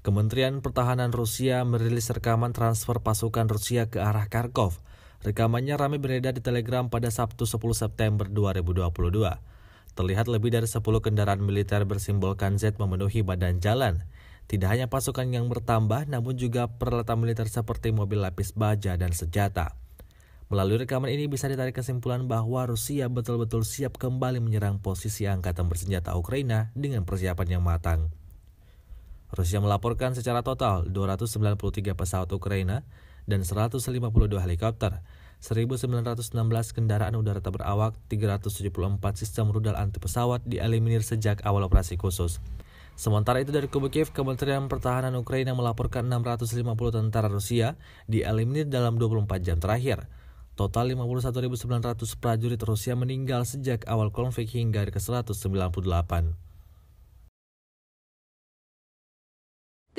Kementerian Pertahanan Rusia merilis rekaman transfer pasukan Rusia ke arah Kharkov. Rekamannya ramai beredar di Telegram pada Sabtu 10 September 2022. Terlihat lebih dari 10 kendaraan militer bersimbolkan Z memenuhi badan jalan. Tidak hanya pasukan yang bertambah, namun juga peralatan militer seperti mobil lapis baja dan senjata. Melalui rekaman ini bisa ditarik kesimpulan bahwa Rusia betul-betul siap kembali menyerang posisi angkatan bersenjata Ukraina dengan persiapan yang matang. Rusia melaporkan secara total 293 pesawat Ukraina dan 152 helikopter, 1.916 kendaraan udara tak berawak, 374 sistem rudal anti pesawat dieliminir sejak awal operasi khusus. Sementara itu dari Kubu Kiev, Kementerian Pertahanan Ukraina melaporkan 650 tentara Rusia dieliminir dalam 24 jam terakhir. Total 51.900 prajurit Rusia meninggal sejak awal konflik hingga ke 198.